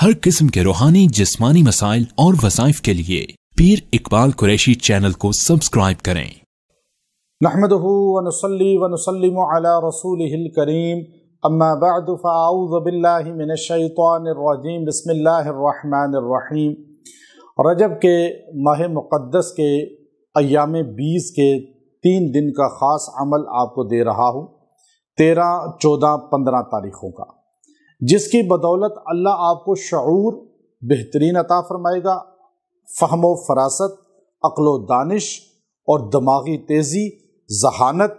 हर किस्म के रूहानी जिस्मानी मसाइल और वसाइफ के लिए पीर इकबाल कुरैशी चैनल को सब्सक्राइब करें नहमदीम अम्माबाद रजब के माह मुक़दस के अयाम बीस के तीन दिन का ख़ास अमल आपको दे रहा हूँ तेरह चौदह पंद्रह तारीख़ों का जिसकी बदौलत अल्लाह आपको शूर बेहतरीन अता फरमाएगा फ़हम व फरासत अक्ल दानिश और दिमागी तेज़ी जहानत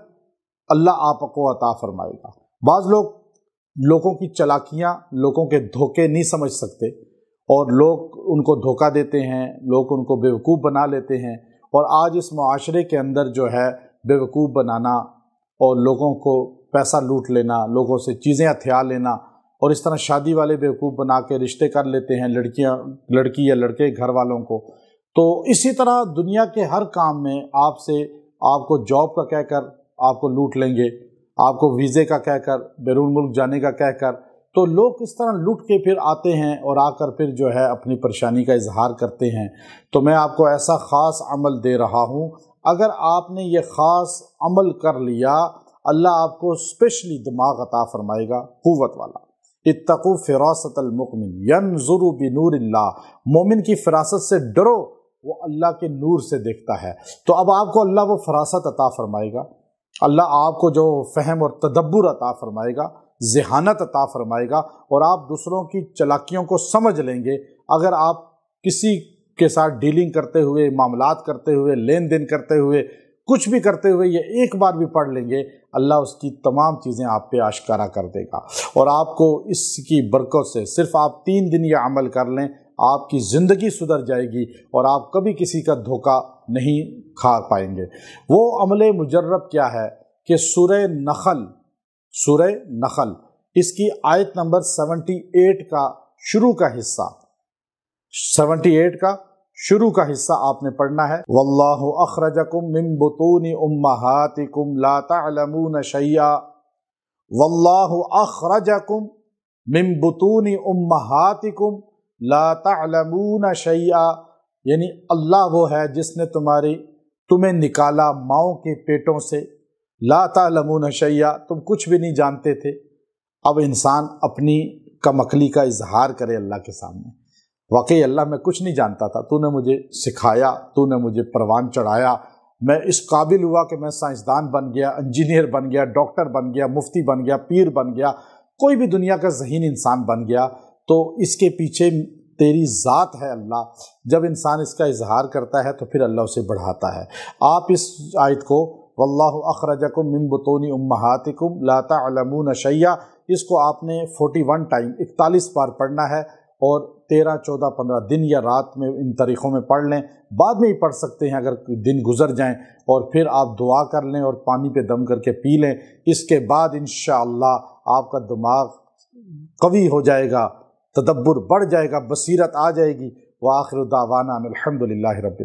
अल्लाह आपको अता फरमाएगा बाज़ लोग लोगों की चलाकियाँ लोगों के धोखे नहीं समझ सकते और लोग उनको धोखा देते हैं लोग उनको बेवकूफ़ बना लेते हैं और आज इस माशरे के अंदर जो है बेवकूफ़ बनाना और लोगों को पैसा लूट लेना लोगों से चीज़ें हथियार लेना और इस तरह शादी वाले बेवकूफ़ बना के रिश्ते कर लेते हैं लड़कियाँ लड़की या लड़के घर वालों को तो इसी तरह दुनिया के हर काम में आपसे आपको जॉब का कहकर आपको लूट लेंगे आपको वीज़े का कहकर बैरून मुल्क जाने का कहकर तो लोग इस तरह लूट के फिर आते हैं और आकर फिर जो है अपनी परेशानी का इजहार करते हैं तो मैं आपको ऐसा ख़ास अमल दे रहा हूँ अगर आपने ये ख़ास अमल कर लिया अल्लाह आपको स्पेशली दिमाग अता फरमाएगा क़ुत वाला फिरासत फ़िरासतमकमिन यन जुरु बिन मोमिन की फ़िरासत से डरो वो अल्लाह के नूर से देखता है तो अब आपको अल्लाह वो फरासत अता फरमाएगा अल्लाह आपको जो फहम और तदब्बर अता फरमाएगा जहानत अता फरमाएगा और आप दूसरों की चलाकियों को समझ लेंगे अगर आप किसी के साथ डीलिंग करते हुए मामलात करते हुए लेन देन करते हुए कुछ भी करते हुए ये एक बार भी पढ़ लेंगे अल्लाह उसकी तमाम चीज़ें आप पे आशकारा कर देगा और आपको इसकी बरकत से सिर्फ आप तीन दिन यह अमल कर लें आपकी ज़िंदगी सुधर जाएगी और आप कभी किसी का धोखा नहीं खा पाएंगे वो अमल मुजर्रब क्या है कि सुर नखल सुर नखल इसकी आयत नंबर 78 का शुरू का हिस्सा 78 का शुरू का हिस्सा आपने पढ़ना है वल्लाहु अखरजकुम मिन बुतून उम्महातिकुम ला तअलमून शैया वल्लाहु अखरजकुम मिन बुतून उम्महातिकुम ला तअलमून शैया यानी अल्लाह वो है जिसने तुम्हारी तुम्हें निकाला माओ के पेटों से ला तअलमून शैया तुम कुछ भी नहीं जानते थे अब इंसान अपनी कमकली का इजहार करे अल्लाह के सामने वाकई अल्लाह मैं कुछ नहीं जानता था तूने मुझे सिखाया तूने मुझे परवान चढ़ाया मैं इस काबिल हुआ कि मैं साइंसदान बन गया इंजीनियर बन गया डॉक्टर बन गया मुफ्ती बन गया पीर बन गया कोई भी दुनिया का जहीन इंसान बन गया तो इसके पीछे तेरी ज़ात है अल्लाह जब इंसान इसका इजहार करता है तो फिर अल्लाह उसे बढ़ाता है आप इस आयत को वल्लाह अखरजकुम मिन बतोनी उम्मातिकुम लाता अलमून शैया इसको आपने 41 टाइम 41 बार पढ़ना है और तेरह चौदह पंद्रह दिन या रात में इन तारीख़ों में पढ़ लें बाद में ही पढ़ सकते हैं अगर दिन गुजर जाएं और फिर आप दुआ कर लें और पानी पे दम करके पी लें इसके बाद इन आपका दिमाग कवी हो जाएगा तदब्बर बढ़ जाएगा बसीरत आ जाएगी व आखिर दावाना अलहमदिल्ला रब